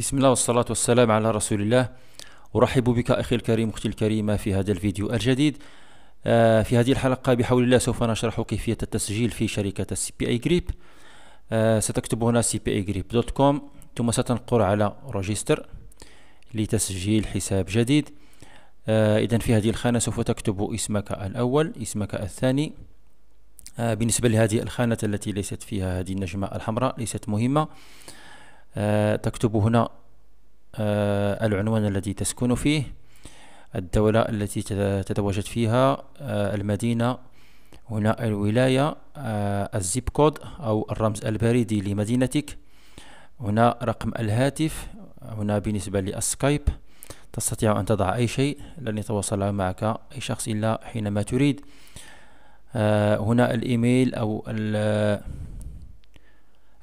بسم الله والصلاة والسلام على رسول الله أرحب بك أخي الكريم أختي الكريمة في هذا الفيديو الجديد آه، في هذه الحلقة بحول الله سوف نشرح كيفية التسجيل في شركة السي بي اي جريب ستكتب هنا سي بي اي جريب دوت كوم ثم ستنقر على ريجستر لتسجيل حساب جديد آه، إذا في هذه الخانة سوف تكتب اسمك الأول اسمك الثاني آه، بالنسبة لهذه الخانة التي ليست فيها هذه النجمة الحمراء ليست مهمة آه، تكتب هنا آه، العنوان الذي تسكن فيه الدولة التي تتواجد فيها آه، المدينة هنا الولاية الزيب كود أو الرمز البريدي لمدينتك هنا رقم الهاتف هنا بالنسبة للسكايب تستطيع أن تضع أي شيء لن يتواصل معك أي شخص إلا حينما تريد هنا الإيميل أو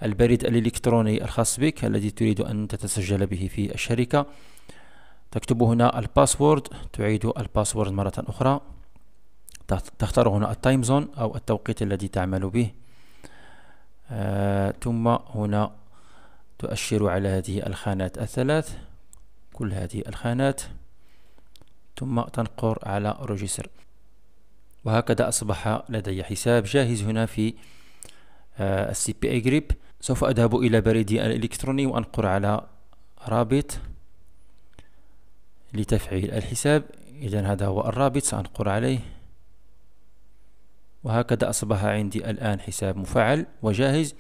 البريد الإلكتروني الخاص بك الذي تريد أن تتسجل به في الشركة تكتب هنا الباسورد تعيد الباسورد مرة أخرى تختار هنا التايم زون أو التوقيت الذي تعمل به آه ثم هنا تؤشر على هذه الخانات الثلاث كل هذه الخانات ثم تنقر على روجيسر وهكذا أصبح لدي حساب جاهز هنا في آه، السي بي اي جريب سوف أذهب إلى بريدي الإلكتروني وأنقر على رابط لتفعيل الحساب إذا هذا هو الرابط سأنقر عليه وهكذا أصبح عندي الآن حساب مفعل وجاهز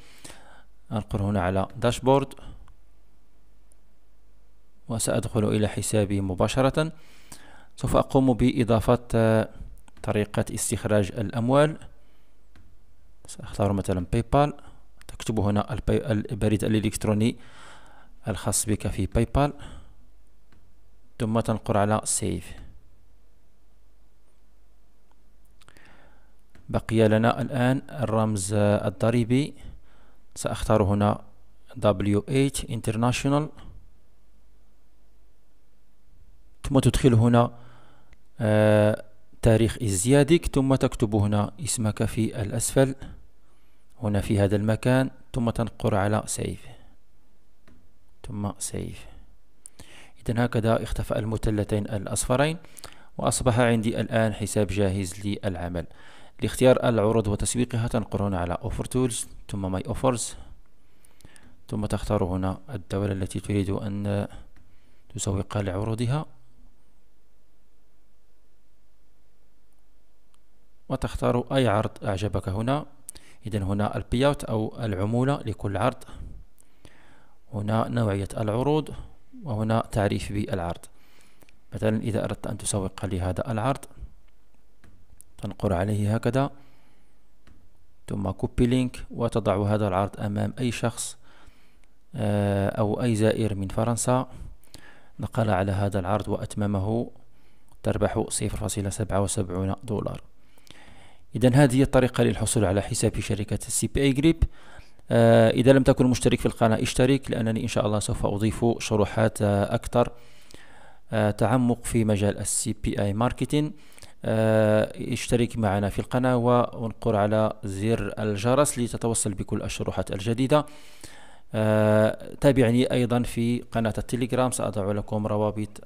أنقر هنا على داشبورد وسأدخل إلى حسابي مباشرة سوف أقوم بإضافة طريقة استخراج الأموال سأختار مثلا باي اكتبوا هنا البريد الإلكتروني الخاص بك في باي بال ثم تنقر على سيف بقي لنا الآن الرمز الضريبي سأختار هنا WH 8 International ثم تدخل هنا آه تاريخ ازديادك ثم تكتب هنا اسمك في الأسفل هنا في هذا المكان ثم تنقر على سيف ثم سيف إذا هكذا اختفى المثلثين الأصفرين وأصبح عندي الآن حساب جاهز للعمل لاختيار العروض وتسويقها تنقرون على Offer Tools ثم My Offers ثم تختار هنا الدولة التي تريد أن تسوق لعروضها وتختار أي عرض أعجبك هنا إذا هنا البيوت أو العمولة لكل عرض هنا نوعية العروض وهنا تعريف بالعرض مثلا إذا أردت أن تسوق لهذا العرض تنقر عليه هكذا ثم كوبي لينك وتضع هذا العرض أمام أي شخص آه، أو أي زائر من فرنسا نقل على هذا العرض وأتممه تربح 0.77 دولار إذا هذه هي الطريقة للحصول على حساب في شركة السي بي اي جريب آه إذا لم تكن مشترك في القناة اشترك لأنني إن شاء الله سوف أضيف شروحات آه أكثر آه تعمق في مجال السي بي اي ماركتين آه، اشترك معنا في القناة وانقر على زر الجرس لتتوصل بكل الشروحات الجديدة آه، تابعني أيضا في قناة التليجرام سأضع لكم روابط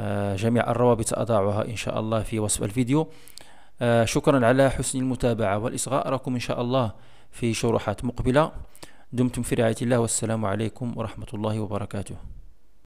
آه، جميع الروابط أضعها إن شاء الله في وصف الفيديو آه، شكرا على حسن المتابعة والإصغاء أراكم إن شاء الله في شروحات مقبلة دمتم في رعاية الله والسلام عليكم ورحمة الله وبركاته